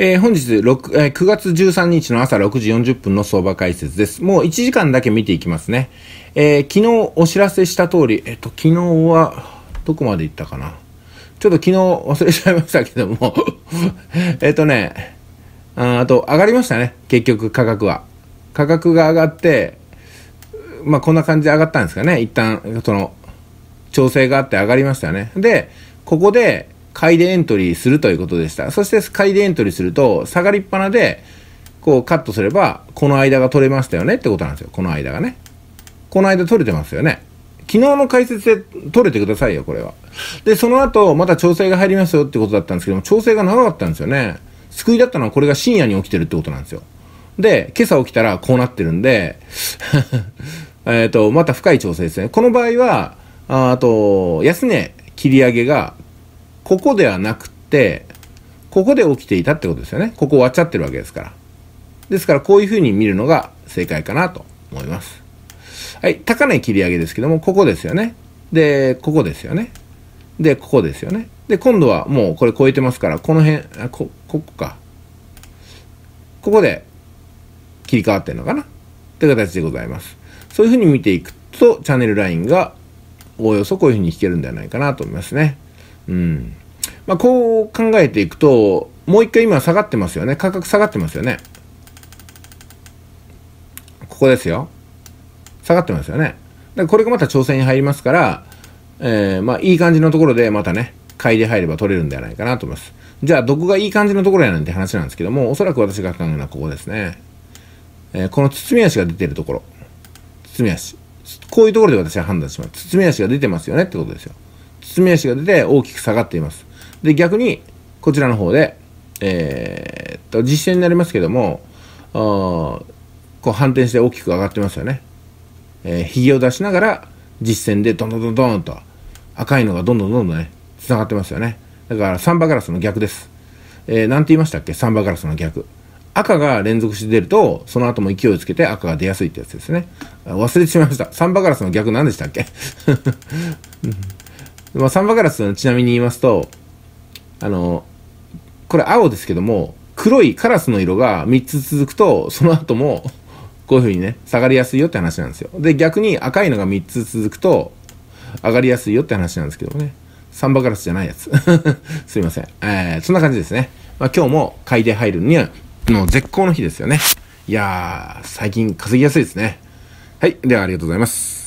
えー、本日6、えー、9月13日の朝6時40分の相場解説です。もう1時間だけ見ていきますね。えー、昨日お知らせした通り、えっ、ー、と、昨日は、どこまで行ったかな。ちょっと昨日忘れちゃいましたけども えっとね、ああと、上がりましたね。結局、価格は。価格が上がって、まあ、こんな感じで上がったんですかね。一旦、その、調整があって上がりましたね。で、ここで、買いでエントリーするということでした。そして買いでエントリーすると、下がりっぱなで、こうカットすれば、この間が取れましたよねってことなんですよ。この間がね。この間取れてますよね。昨日の解説で取れてくださいよ、これは。で、その後、また調整が入りますよってことだったんですけども、調整が長かったんですよね。救いだったのはこれが深夜に起きてるってことなんですよ。で、今朝起きたらこうなってるんで えっと、また深い調整ですね。この場合は、あと、安値切り上げがここではなくて、ここで起きていたってことですよね。ここ終わっちゃってるわけですから。ですから、こういうふうに見るのが正解かなと思います。はい、高値切り上げですけども、ここですよね。で、ここですよね。で、ここですよね。で、今度はもうこれ超えてますから、この辺、あこ、ここか。ここで切り替わってるのかなという形でございます。そういうふうに見ていくと、チャンネルラインがおおよそこういうふうに弾けるんではないかなと思いますね。うんまあ、こう考えていくと、もう一回今下がってますよね。価格下がってますよね。ここですよ。下がってますよね。だこれがまた調整に入りますから、えー、まあいい感じのところでまたね、買いで入れば取れるんではないかなと思います。じゃあ、どこがいい感じのところやなんて話なんですけども、おそらく私が考えるのはここですね。えー、この包み足が出てるところ。包み足。こういうところで私は判断します。包み足が出てますよねってことですよ。明が出て大きく下がっています。で、逆に、こちらの方で、えー、と、実践になりますけども、こう反転して大きく上がってますよね。えー、髭を出しながら、実践でどんどんどんどんと、赤いのがどんどんどんどんね、繋がってますよね。だから、サンバガラスの逆です。えー、なんて言いましたっけサンバガラスの逆。赤が連続して出ると、その後も勢いをつけて赤が出やすいってやつですね。忘れてしまいました。サンバガラスの逆何でしたっけ、まあ、サンバガラスちなみに言いますと、あの、これ青ですけども、黒いカラスの色が3つ続くと、その後も、こういう風にね、下がりやすいよって話なんですよ。で、逆に赤いのが3つ続くと、上がりやすいよって話なんですけどもね。サンバガラスじゃないやつ。すいません。えー、そんな感じですね。まあ、今日も買いで入るには、もう絶好の日ですよね。いやー、最近稼ぎやすいですね。はい。ではありがとうございます。